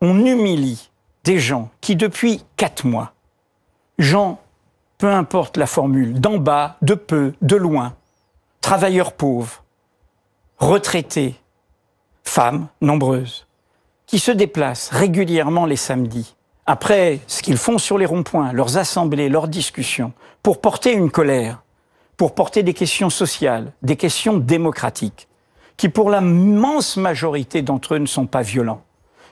on humilie des gens qui, depuis quatre mois, gens, peu importe la formule, d'en bas, de peu, de loin, travailleurs pauvres, retraités, femmes nombreuses, qui se déplacent régulièrement les samedis, après ce qu'ils font sur les ronds-points, leurs assemblées, leurs discussions, pour porter une colère, pour porter des questions sociales, des questions démocratiques, qui pour l'immense majorité d'entre eux ne sont pas violents,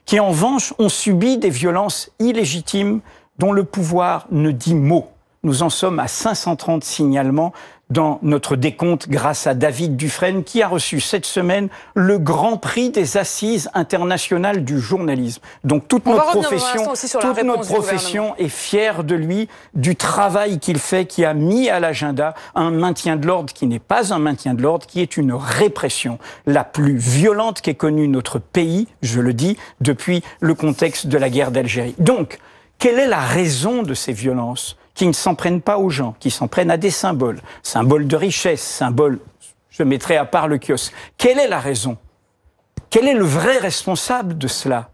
qui en revanche ont subi des violences illégitimes dont le pouvoir ne dit mot. Nous en sommes à 530 signalements dans notre décompte grâce à David Dufresne qui a reçu cette semaine le grand prix des assises internationales du journalisme. Donc toute notre profession, toute notre profession est fière de lui, du travail qu'il fait, qui a mis à l'agenda un maintien de l'ordre qui n'est pas un maintien de l'ordre, qui est une répression la plus violente qu'ait connue notre pays, je le dis, depuis le contexte de la guerre d'Algérie. Donc, quelle est la raison de ces violences qui ne s'en prennent pas aux gens, qui s'en prennent à des symboles, symboles de richesse, symboles, je mettrai à part le kiosque. Quelle est la raison Quel est le vrai responsable de cela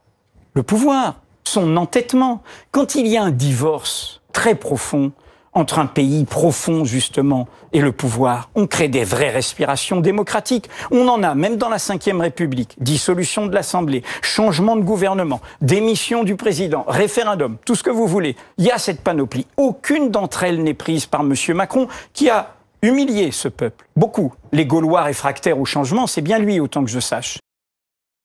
Le pouvoir, son entêtement. Quand il y a un divorce très profond, entre un pays profond, justement, et le pouvoir. On crée des vraies respirations démocratiques. On en a, même dans la Ve République, dissolution de l'Assemblée, changement de gouvernement, démission du président, référendum, tout ce que vous voulez. Il y a cette panoplie. Aucune d'entre elles n'est prise par Monsieur Macron, qui a humilié ce peuple. Beaucoup. Les Gaulois réfractaires au changement, c'est bien lui, autant que je sache.